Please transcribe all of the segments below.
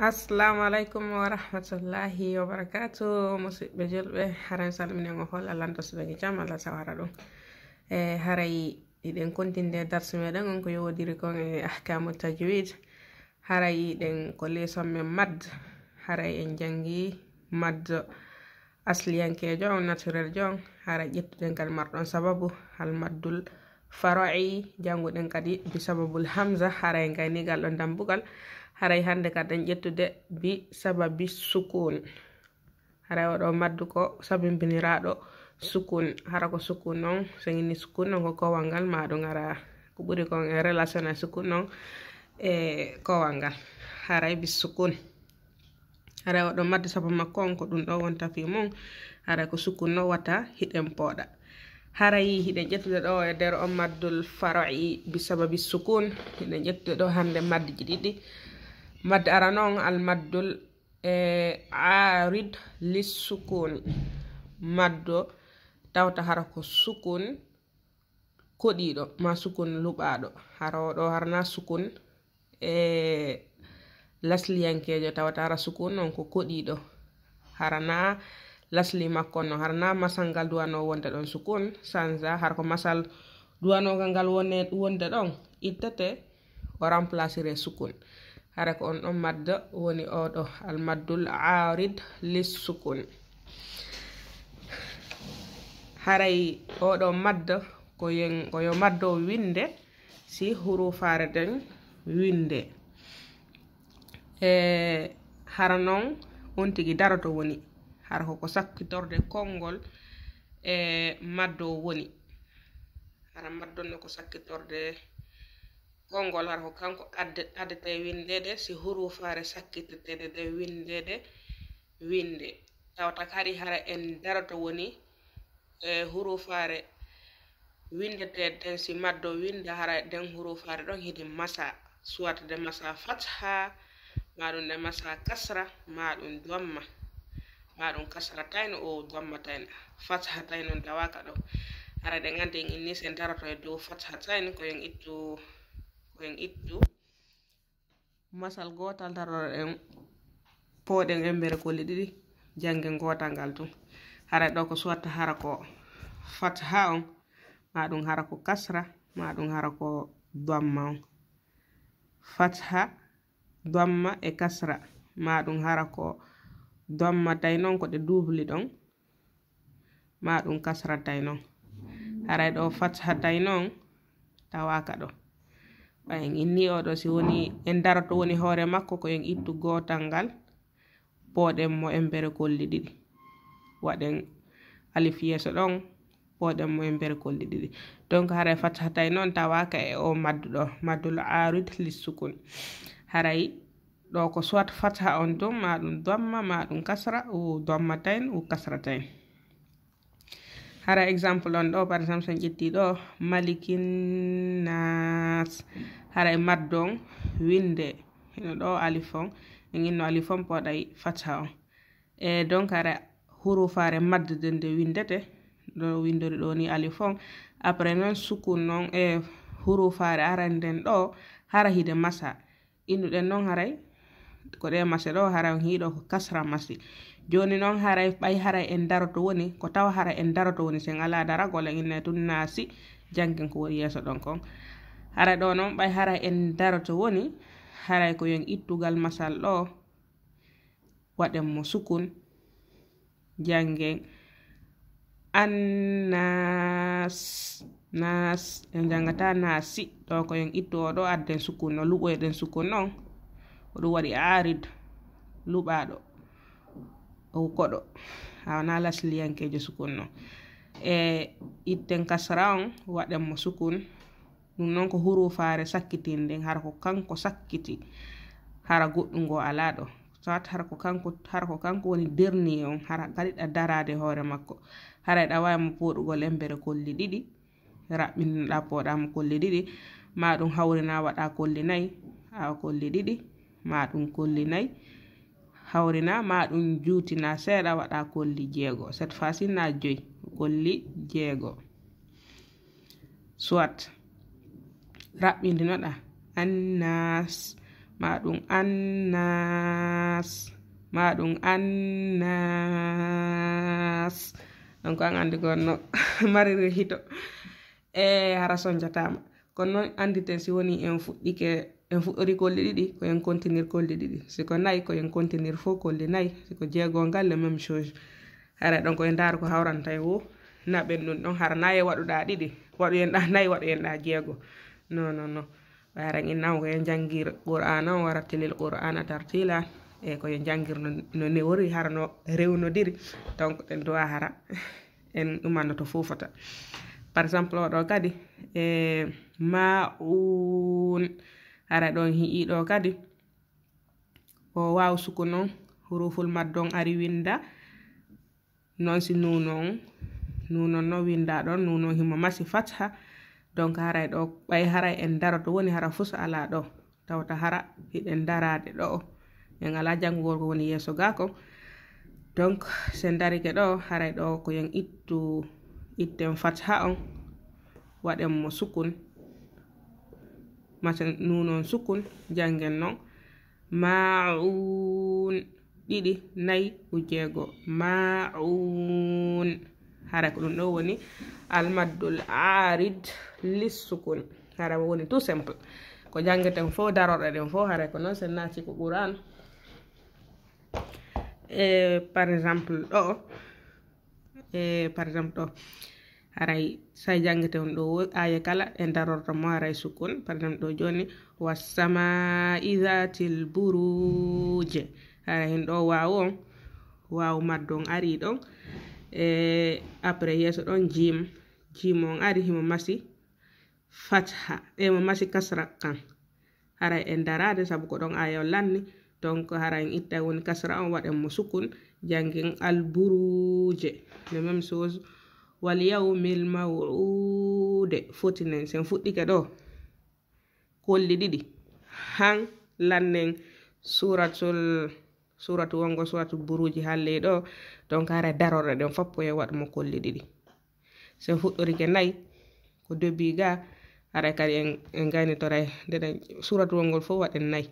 assalamu aleykum wa rahmatullahi wa barakatu musidɓe julɓe haran salminego hol alantosɓeje jam allah sawara ɗum e haray ɗiɗen kontinde darse meɗen on ko yowodiri kon e ahkamu tajwid haray ɗen ko lesonmen madd haray en jangi madd asliyankejo on naturel jo on haray ƴettuɗen kadi marɗon sababu hal maddul farai den kadi bi sababul hamza haray ngay ni gal dam bugal haray hande den ƴettude bi sababi sukun haray oɗo maddu ko binirado sukun hara ko sukun noon sengini sukun non ko wangal ngal maɗum ko buri ko relation sukun non e ko wangal haray bi sukun haray oɗo maddu sabu makko on ko dun do wonta fi mon haray ko sukun no wata hidem poda harayi hiɗen ƴettude ɗo e nder omadoul faroi bisababi sukun hiɗen ƴettude ɗo hannde madde ji ɗiɗɗi madde ara noon almaddol e arid lissukun maddo tawta hara ko sukun koɗiɗo ma sukun luɓaɗo harawoɗo harna sukun e lasliyankejo tawata hara sukun noon ko koɗiɗo harana lasli makko no harna masalngal duwano wonde don sukun sanza har ko masal duwanogal ngal wonde don ittete o remplacer sukun hara ko on ɗon madda woni al almaddul arid sukun haray do madda ko yo maddo winde si hurufare den winde e eh, haranon on tigi daroto woni har hoko sakkitorde kongol e maddo woni maddo ne ko sakkitorde kongol har ko kanko si hurufare windeede si hurufaare windede de winde tawta kari hara en darato woni e hurufaare windeteede si maddo winde hara huru hurufare don hidi masa suwata de masa fatha maɗum de masa kasra maɗum domma maɗum kasra tayno o damma tayno fatha tayno dawaka ɗo ara ɗe gande en inni sen daroto e dow fatha tayno koyen ittu koyen ittu masal gotal daroroɗen poɗen embere kolli ɗiɗi jangge gotal ngal tum hara ɗo ko suwatta hara ko fatha on maɗum hara ko kasra maɗum hara ko damma on fatha damma e kasra maɗum hara ko domma tay non ko de doubli don ma dum kasra tay non haray do fatha tay non tawaka do bay ngini o do si woni en darato woni hore makko ko en ittu gotangal podem mo embere kolli didi waden alif yeso don podem mo embere kolli didi donc haray fatha tay non tawaka e o maddo maddul arid lisukun haray ɗo ko soit fatha on ɗum ma ɗum domma ma ɗum kasra o dommatan o kasratan hara exemple on ɗo par exemple son ƴetti ɗo malikinnas hara e maddon winde ino ɗo alifon eginno alifon poɗay fatha on e donc hara hurufare maddede nde windete ɗo windori ɗo ni alifon après noon sukun noon e hurufare aran nden ɗo hara hide masa innuɗen noon haray kode masero hara hido kasra masi joni non hara bay hara en daroto woni ko taw hara en daroto woni sen ala dara gole ngine tun nasi jangin ko wori yeso don kon hara do non bay hara en daroto woni hara ko yon ittugal masal do wadem mo sukun jangen annas nas en jangata nasi to ko yon ittodo adden sukun no lugo eden sukun non oɗum waɗi arid luɓaɗo o koɗo awana lasliyankejo sukun no e itten kasra on waɗenmo sukun ɗum noon ko hurufare sakkitinden hara ko kanko sakkiti hara goɗɗum go ala ɗo soat hara ko kanko hara ko kanko woni derni on hara gaɗiɗa darade hoore makko hara eɗa wawimo poɗugo lembere kolli ɗiɗi raɓɓininoɗa poɗamo kolli ɗiɗi ma ɗum hawrina waɗa kolli nayyi awa kolli ɗiɗi ma ɗum kolli nayi hawrina ma ɗum juutina seeɗa waɗa kolli jeego cette facilna joyi kolli jeego soit raɓɓindinoɗa annas ma ɗum annas ma ɗum annas ɗon ko an andi gonno mariri hito e hara soñjatama kono noon anditen si woni en fuɗɗike en fuɗɗori kolle ɗiɗi ko en continir kolle ɗiɗi siko nayi ko en continir fo kolle nayi siko jeego ngal le même chose hara ɗon koye ndaaro ko hawranta e wo naɓen ɗum ɗon hara nayi e waɗuɗa ɗiɗi waɗu en ɗa nayi waɗu en ɗa jeego no no no ɓaran innama koye janngir qur'ana o warattelel qur'ana tartila e koye janngir no newori hara no rewnodiri donc ɗen dowa hara en ɗumanno to fofata par exemple oɗo kadi e maun ara ɗon hi'iɗo kadi o waw suku noon ruful maddon ari winda noon si nunon nunon noon winda ɗon nunon himo masi fatha donc haray ɗo ɓay haray en daro to woni hara fus ala ɗo tawta hara hiɗen darade ɗo en ala janngugol ko woni yeeso gako donc se darike ɗo haray ɗo ko yen ittu itten fatha on waɗen mo sukun masan nunon sukun janngel noon maun ɗiɗi nayi ujeego maun hara ko ɗum ɗo woni almaddul arid lissukun hara o woni tout simple ko janngeten fo daroɗo ɗen fo hara ko noon sen naati ko ɓuran e par exemple ɗo e par exemple ɗo aray say jangete on ɗo aya kala e darorto mo aray sukkun par exemple ɗo joni wasamai datil buruje ara hen ɗo waw on waw maddon ari ɗon e après yeeso ɗon jim jim on ari himo masi fatha e mo masi kasra kan haray en darade saabu ko ɗon aya o lanni donc hara en itta woni kasra on waɗen mo sukkun jangin alburuje le même chose wal yawmil maw'uude fotinen sen fuɗɗike ɗo kolli ɗiɗi han lannen suratul suratu wongo suratu buruji halley ɗo donc hara darorɗe ɗen foppo e waɗmo kolli ɗiɗi sen fuɗɗorike nayi ko dobbi ga ara kadi en en ganitoray ndeɗen suratu wongol fof waɗen nayi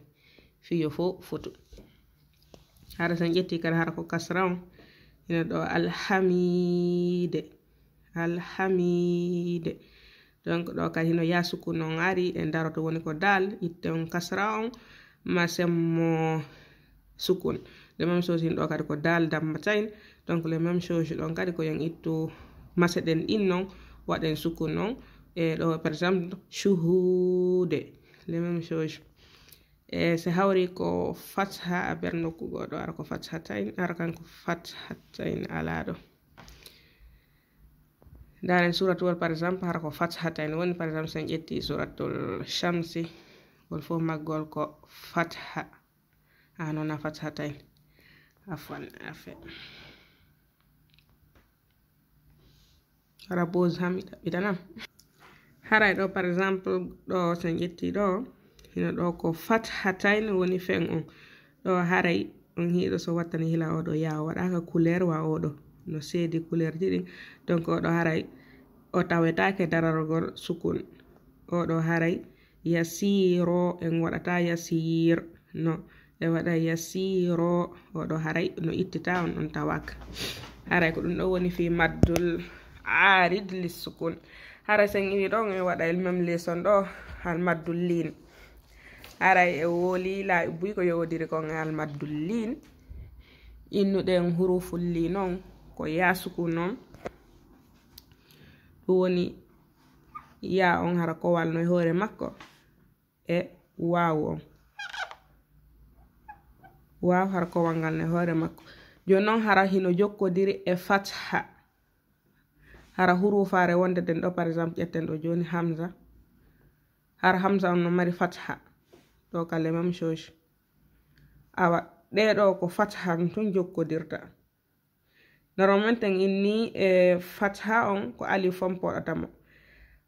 fiyo fo fotu hara sen ƴetti kadi hara ko kasra on ene ɗo alhamide alhamid donc ɗo kadi no yasuku non ari en daroto woni ko dal itte on kasra on ma semmo sukun le même chose in ɗo kadi ko dal dammatain donc le même chose ɗon kadi ko yen ittu maseɗen ɗin non waɗen sukun non e ɗo par exemple shuhude le même chose e se hawri ko fatha a ber ara ko fathatain ara kan ko fathatain ala ndaren suratuwol par exemple hara ko fathatani woni par exemple sen ƴetti suratul chamsi gol fof maggol ko fatha anona fathatani afan afe hara bos ham ɓitanam haray ɗo par exemple ɗo sen ƴetti ɗo hino ɗo ko fathatani woni feng on ɗo haray on hiɗo so wattani hila oɗo yaw waɗaka couleur wa oɗo no seedi couleur jiɗi donc oɗo haray o tawetaake dararagol sukun oɗo haray yasiro en waɗata yasir no ɓe waɗa yasiro oɗo haray no ittita on ɗon tawaka haray ko ɗum ɗo woni fi maddul arid li sukun haray sen iri ɗon en waɗa elmam leson ɗo almaddul lin haray e woli laaɓi buy ko yowodiri kon e almaddul lin innuɗen hurufulli noon ko yasukun noon huoni ya on harako wal no hore makko e wow wow harako wangal no hore makko jo non hara hino jokko diri e fatha hara huru fare wonde den do par exemple etten do joni hamza har hamza on no mari fatha do kale mam shosh awa de do ko fatha tun jokko dirta normalement tan inni e fatha on ko alifon poɗatamo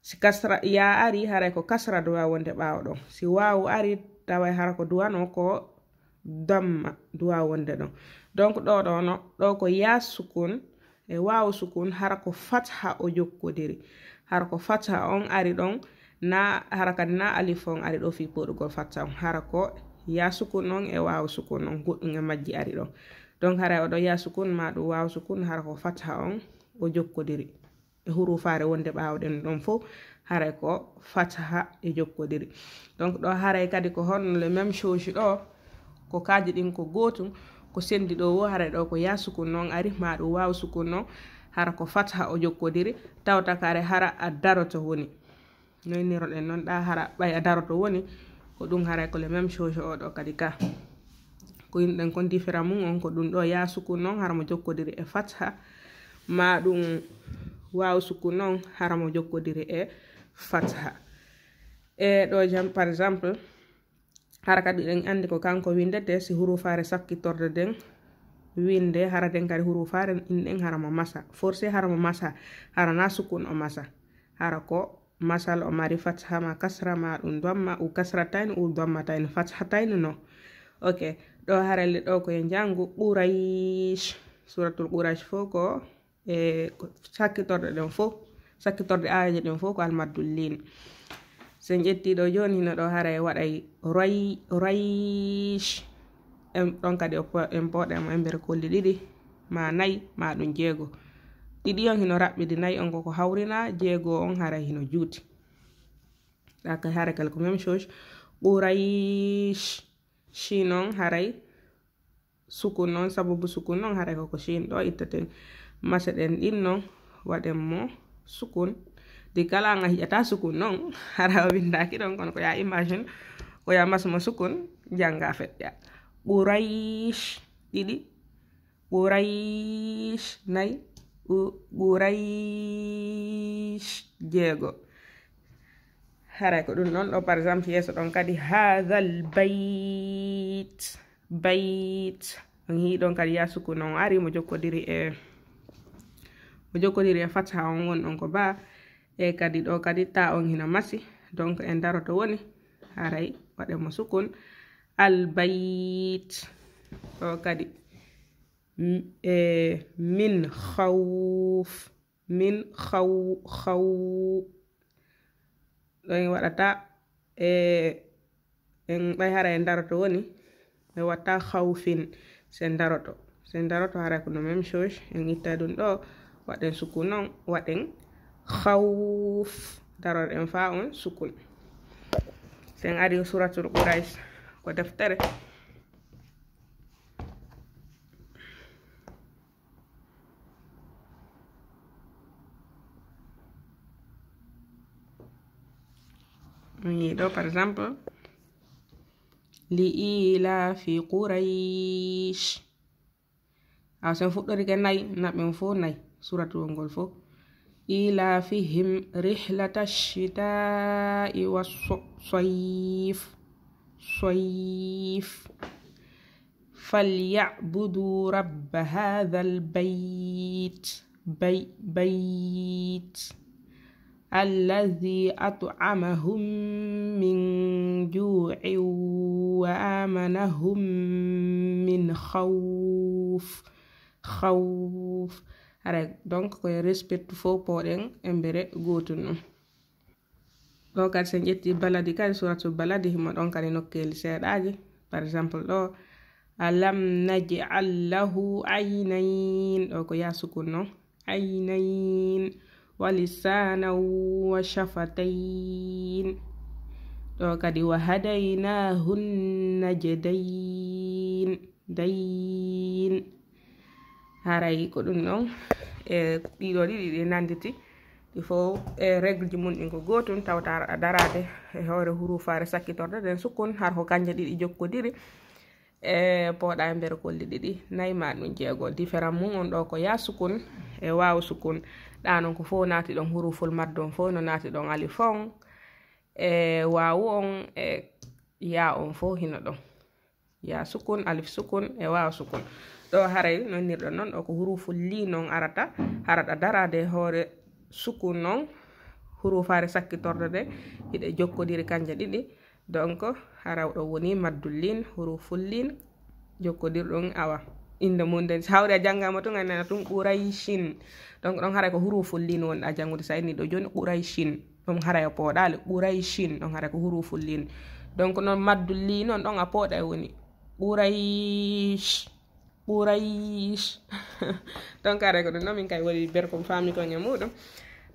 si kasra ya ari haray ko kasra duwa wonde ɓawo ɗon si wawu ari taway hara ko duwano ko damma duwa wonde ɗon donc ɗo ɗono ɗo ko ya sukun e wawu sukun hara ko fatha o jokkodiri hara ko fatha on ari ɗon na hara kadi na alifon ari ɗo fi poɗugol fatha on hara ko ya sukun on e wawu sukun on goɗɗum e majji ari ɗon donc hara oɗo yaha sukun ma ɗum wawa sukun hara ko fatha on o jokkodiri e hurufare wonde ɓawɗen ɗon fo haray ko fatha e jokkodiri donc ɗo haray kadi ko hon le même chose ɗo ko kaji ɗin ko gotum ko sendi ɗo wo haray ɗo ko ya sukun noon ari ma ɗum wawa sukun noon hara ko fatha o jokkodiri tawta kare hara a daroto woni noyniroɗen noon ɗa hara ɓay a daroto woni ko ɗum haray ko le même chose oɗo kadi ka ko yimɓen kon différent mum on ko ɗum ɗo ya sukun noon haramo jokkodiri e fatha ma ɗum waw sukun noon haramo jokkodiri e fatha e ɗo jam par exemple hara kadi ɗen anndi ko kanko windete si hurufaare sakkitorde nden winde hara den kadi hurufaare inɗen haramo masa forcé haramo masa hara na sukun o masa hara ko masal o mari fatha ma kasra ma ɗum damma u kasratayni u dammatayni fathatayni no ok ɗo haralle ɗo koye jangu ɓuraish suratul ɓuraish fo ko e sakkitorɗe ɗen fo sakkitorɗe aaje ɗen fo ko almaddullin sen ƴettiɗo joni no ɗo haara e waɗay roish en ɗon kadi e en poɗemo ember kolli ɗiɗi ma nayi ma ɗum jeego ɗiɗi on hino raɓɓiɗi nayi on koko hawrina jeego on hara hino juuti ɗaka hara quelque même chose ɓuraish shinon harai sukun sabu bu sukun harai ko shin do ittaten masaɗen ɗin non mo sukun di kala nga hijata sukun non hara ki don kon ko ya imagine ko ya mo sukun janga ya quraish didi quraish nai quraish jego haray ko ɗum ɗon ɗo par exemple yeeso ɗon kadi hahal bayit bayit on hii ɗon kadi yasukuna on ari mo jokkodiri e mo jokkodiri e fatha on won ɗon ko ba e kadi ɗo kadi ta on hina masi donc en daroto woni haray waɗenmo sukun albayit ɗo kadi e min hawf min hawu hawu ɗon waɗata e en ɓay hara e daroto woni ɓe watta haufin se daroto se daroto hara ko no même chose en itta ɗum ɗo waɗen sukun non waɗen hauf daroɗen fa on sukun sen ari suratul qourais ko deftere donc par exemple li'ilafi quraish aw sen fuɗɗorike nayi naɓen fo nayi suratuwol ngol fo ilafihim rihlata shita'i wa soyif soyif فليعبدوا رب هذا البيت بي بيت allazi at'amahum min juuin wa amanahum min hawf hawf ara donc koye respectu fo poɗen embere gotu ɗum ɗo kadi sen ƴetti baladi kadi suratu baladi himo ɗon kadi nokkeli seeɗaji par exemple ɗo alam najial lahu aynayin ɗo ko yasukun non aynayin walisana wa shafatain to kadi wa hadainahun najdain dain haray e, e, ko ɗum ɗon e ɗiɗo ɗiɗi ɗi nanditi il faut e régle ji mum ɗin ko gotum tawta darade e hoore hurufare sakkitorde nden sukkun har ko kanje ɗiɗi jokkodiri e pooɗa e nder kolli ɗiɗi nayi ma ɗum jeegol différent mun on ɗo ko ya sukun e waw sukun ɗa non ko fof naati ɗon huro fulmardon fof no naati ɗon ali fon e waawu on e ya on fof hino ɗon ya sukun alif sukun e waawa sukun ɗo haray nonnirɗon noon o ko hurufulli noon arata haraɗa darade hoore sukun noon hurufaare sakkitorde nde hiɗe jokkodiri kanje ɗiɗi donc harawɗo woni maddullin hurufullin jokkodirɗon awa inde mum nden hawre janga mo to ngana tum quraishin qouraychin donc ɗon haray ko huruful lin a janngude sa ni do joni quraishin dum hare o pooɗali quraishin don hare ko huruful lin donc non maddu li non don a poda woni quraish quraish don kare ko non min kay ko fami ko nyamu do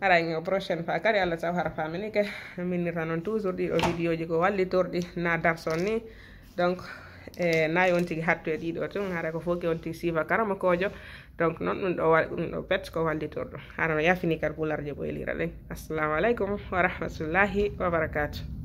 ara ngi prochaine fois kare allah taw hara famini ke ni ranon toujours ɗiɗo video ji ko tordi na darson donc e eh, nayi on tigi hatto e ɗiɗo tun hara ko fof ke on tigi siifa karama kojo donc noon ɗum ɗo ɗum ɗo pet ko wallitor ɗum no yafini kar pularje boyelira ɗen assalamu aleykum wa rahmatullahi wa barakatuh